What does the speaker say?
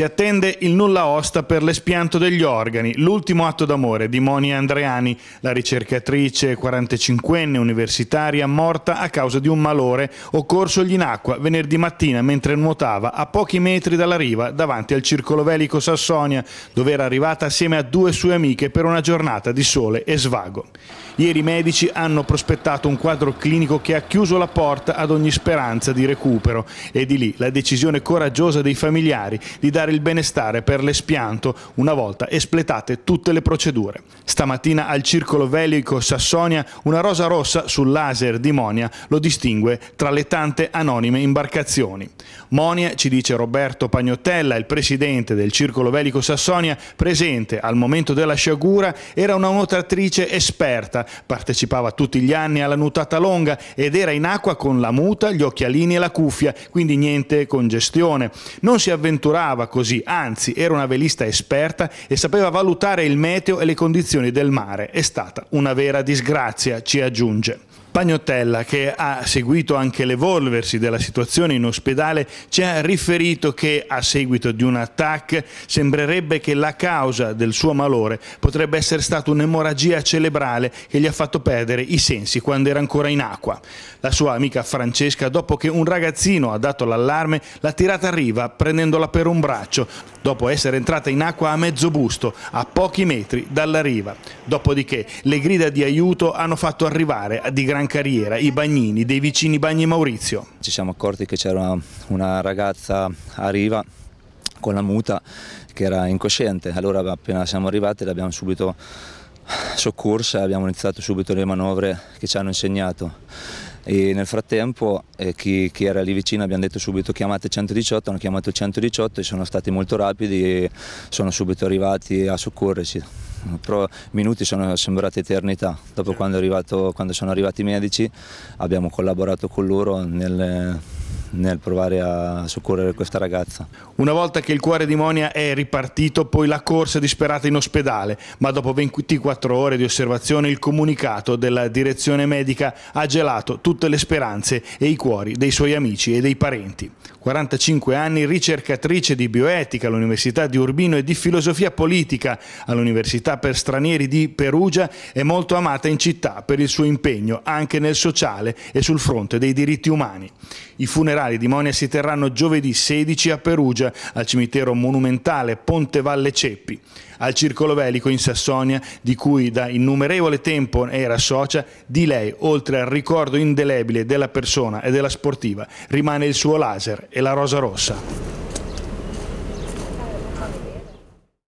Si attende il nulla osta per l'espianto degli organi, l'ultimo atto d'amore di Monia Andreani, la ricercatrice 45enne universitaria morta a causa di un malore occorsogli in acqua venerdì mattina mentre nuotava a pochi metri dalla riva davanti al circolo velico Sassonia, dove era arrivata assieme a due sue amiche per una giornata di sole e svago. Ieri i medici hanno prospettato un quadro clinico che ha chiuso la porta ad ogni speranza di recupero e di lì la decisione coraggiosa dei familiari di dare migliorare il benestare per l'espianto una volta espletate tutte le procedure. Stamattina al Circolo Velico Sassonia una rosa rossa sul laser di Monia lo distingue tra le tante anonime imbarcazioni. Monia, ci dice Roberto Pagnottella, il presidente del Circolo Velico Sassonia, presente al momento della sciagura, era una nuotatrice esperta, partecipava tutti gli anni alla nuotata longa ed era in acqua con la muta, gli occhialini e la cuffia, quindi niente congestione. Non si avventurava così, anzi era una velista esperta e sapeva valutare il meteo e le condizioni del mare. È stata una vera disgrazia, ci aggiunge. Pagnotella, che ha seguito anche l'evolversi della situazione in ospedale, ci ha riferito che a seguito di un attacco sembrerebbe che la causa del suo malore potrebbe essere stata un'emorragia cerebrale che gli ha fatto perdere i sensi quando era ancora in acqua. La sua amica Francesca, dopo che un ragazzino ha dato l'allarme, l'ha tirata a riva prendendola per un braccio, dopo essere entrata in acqua a mezzo busto, a pochi metri dalla riva. Dopodiché le grida di aiuto hanno fatto arrivare di gran Carriera, i Bagnini, dei vicini Bagni Maurizio. Ci siamo accorti che c'era una ragazza a riva con la muta che era incosciente, allora appena siamo arrivati l'abbiamo subito soccorsa e abbiamo iniziato subito le manovre che ci hanno insegnato e nel frattempo eh, chi, chi, era lì vicino abbiamo detto subito chiamate 118, hanno chiamato 118 e sono stati molto rapidi e sono subito arrivati a soccorrerci. Però minuti sono sembrati eternità, dopo quando, arrivato, quando sono arrivati i medici abbiamo collaborato con loro nel, nel provare a soccorrere questa ragazza. Una volta che il cuore di Monia è ripartito, poi la corsa disperata in ospedale, ma dopo 24 ore di osservazione il comunicato della direzione medica ha gelato tutte le speranze e i cuori dei suoi amici e dei parenti. 45 anni, ricercatrice di bioetica all'Università di Urbino e di filosofia politica all'Università per stranieri di Perugia, è molto amata in città per il suo impegno anche nel sociale e sul fronte dei diritti umani. I funerali funerali di Monia si terranno giovedì 16 a Perugia, al cimitero monumentale Ponte Valle Ceppi. Al circolo velico in Sassonia, di cui da innumerevole tempo era socia, di lei, oltre al ricordo indelebile della persona e della sportiva, rimane il suo laser e la rosa rossa.